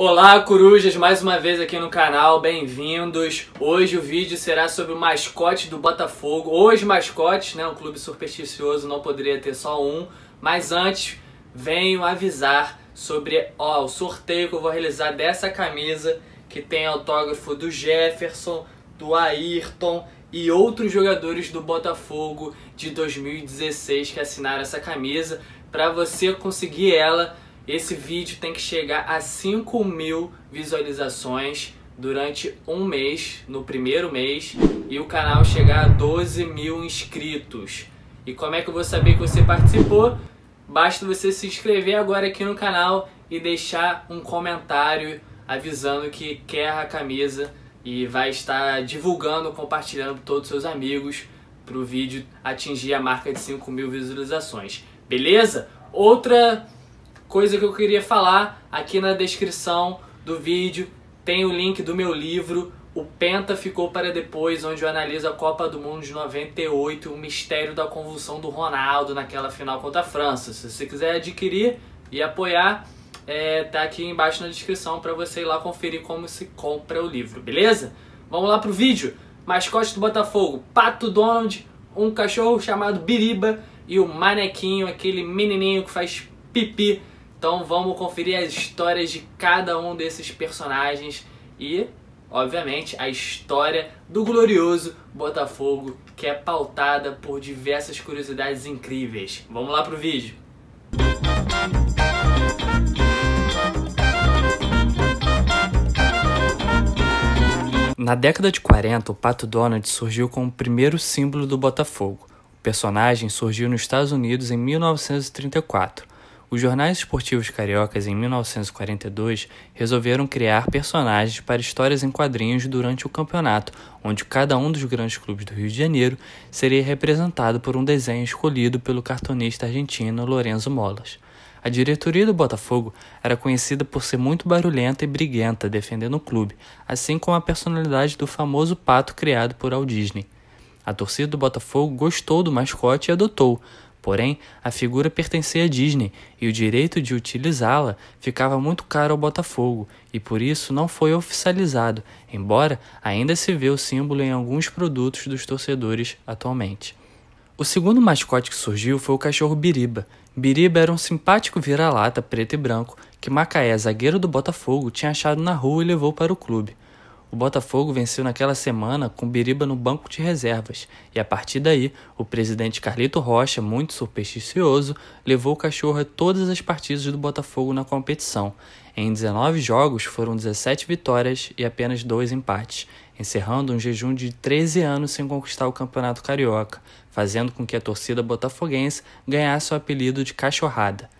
Olá, corujas, mais uma vez aqui no canal, bem-vindos. Hoje o vídeo será sobre o mascote do Botafogo. Hoje mascotes, né? Um clube supersticioso, não poderia ter só um. Mas antes, venho avisar sobre ó, o sorteio que eu vou realizar dessa camisa que tem autógrafo do Jefferson, do Ayrton e outros jogadores do Botafogo de 2016 que assinaram essa camisa. Para você conseguir ela, esse vídeo tem que chegar a 5 mil visualizações durante um mês, no primeiro mês, e o canal chegar a 12 mil inscritos. E como é que eu vou saber que você participou? Basta você se inscrever agora aqui no canal e deixar um comentário avisando que quer a camisa e vai estar divulgando, compartilhando com todos os seus amigos para o vídeo atingir a marca de 5 mil visualizações. Beleza? Outra coisa que eu queria falar aqui na descrição do vídeo tem o link do meu livro O Penta Ficou para Depois, onde eu analiso a Copa do Mundo de 98 o mistério da convulsão do Ronaldo naquela final contra a França. Se você quiser adquirir e apoiar, é, tá aqui embaixo na descrição para você ir lá conferir como se compra o livro, beleza? Vamos lá pro vídeo. Mascote do Botafogo, Pato Donald, um cachorro chamado Biriba e o Manequinho, aquele menininho que faz pipi então vamos conferir as histórias de cada um desses personagens e, obviamente, a história do glorioso Botafogo, que é pautada por diversas curiosidades incríveis. Vamos lá pro vídeo. Na década de 40, o Pato Donald surgiu como o primeiro símbolo do Botafogo. O personagem surgiu nos Estados Unidos em 1934 os jornais esportivos cariocas, em 1942, resolveram criar personagens para histórias em quadrinhos durante o campeonato, onde cada um dos grandes clubes do Rio de Janeiro seria representado por um desenho escolhido pelo cartunista argentino Lorenzo Molas. A diretoria do Botafogo era conhecida por ser muito barulhenta e briguenta defendendo o clube, assim como a personalidade do famoso pato criado por Walt Disney. A torcida do Botafogo gostou do mascote e adotou, Porém, a figura pertencia à Disney e o direito de utilizá-la ficava muito caro ao Botafogo e por isso não foi oficializado, embora ainda se vê o símbolo em alguns produtos dos torcedores atualmente. O segundo mascote que surgiu foi o cachorro Biriba. Biriba era um simpático vira-lata preto e branco que Macaé, zagueiro do Botafogo, tinha achado na rua e levou para o clube. O Botafogo venceu naquela semana com Biriba no banco de reservas, e a partir daí, o presidente Carlito Rocha, muito supersticioso, levou o cachorro a todas as partidas do Botafogo na competição. Em 19 jogos foram 17 vitórias e apenas dois empates, encerrando um jejum de 13 anos sem conquistar o Campeonato Carioca, fazendo com que a torcida botafoguense ganhasse o apelido de Cachorrada.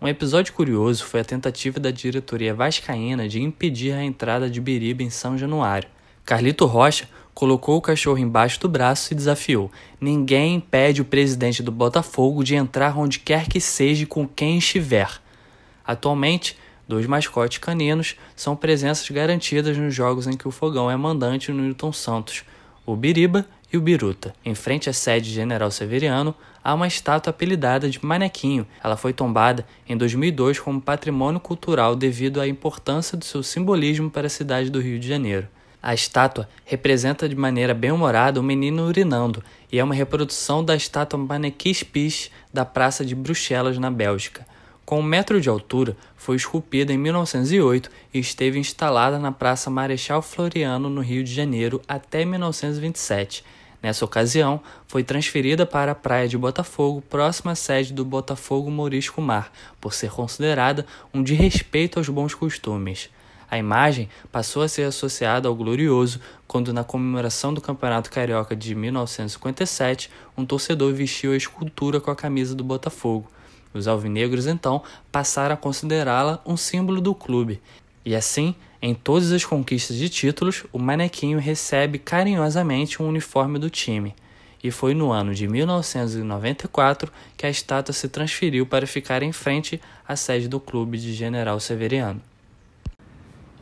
Um episódio curioso foi a tentativa da diretoria vascaína de impedir a entrada de Biriba em São Januário. Carlito Rocha colocou o cachorro embaixo do braço e desafiou: Ninguém impede o presidente do Botafogo de entrar onde quer que seja com quem estiver. Atualmente, dois mascotes caninos são presenças garantidas nos jogos em que o Fogão é mandante no Newton Santos: o Biriba e o Biruta. Em frente à sede General Severiano, há uma estátua apelidada de Manequinho. Ela foi tombada em 2002 como patrimônio cultural devido à importância do seu simbolismo para a cidade do Rio de Janeiro. A estátua representa de maneira bem humorada um menino urinando e é uma reprodução da estátua Manequis Pis da Praça de Bruxelas, na Bélgica. Com um metro de altura, foi esculpida em 1908 e esteve instalada na Praça Marechal Floriano, no Rio de Janeiro, até 1927. Nessa ocasião, foi transferida para a Praia de Botafogo, próxima sede do Botafogo Morisco Mar, por ser considerada um de respeito aos bons costumes. A imagem passou a ser associada ao Glorioso quando, na comemoração do Campeonato Carioca de 1957, um torcedor vestiu a escultura com a camisa do Botafogo. Os alvinegros então passaram a considerá-la um símbolo do clube. E assim, em todas as conquistas de títulos, o manequinho recebe carinhosamente um uniforme do time. E foi no ano de 1994 que a estátua se transferiu para ficar em frente à sede do clube de General Severiano.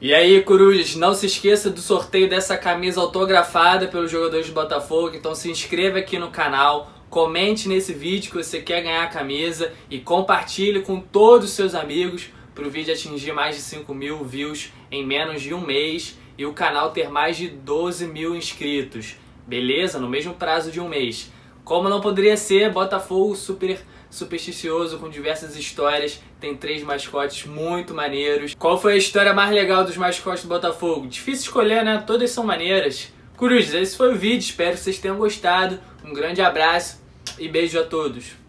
E aí, Cruz, não se esqueça do sorteio dessa camisa autografada pelos jogadores do Botafogo, então se inscreva aqui no canal, comente nesse vídeo que você quer ganhar a camisa e compartilhe com todos os seus amigos para o vídeo atingir mais de 5 mil views em menos de um mês e o canal ter mais de 12 mil inscritos. Beleza? No mesmo prazo de um mês. Como não poderia ser, Botafogo super supersticioso com diversas histórias, tem três mascotes muito maneiros. Qual foi a história mais legal dos mascotes do Botafogo? Difícil escolher, né? Todas são maneiras. Cruzes, esse foi o vídeo, espero que vocês tenham gostado. Um grande abraço e beijo a todos.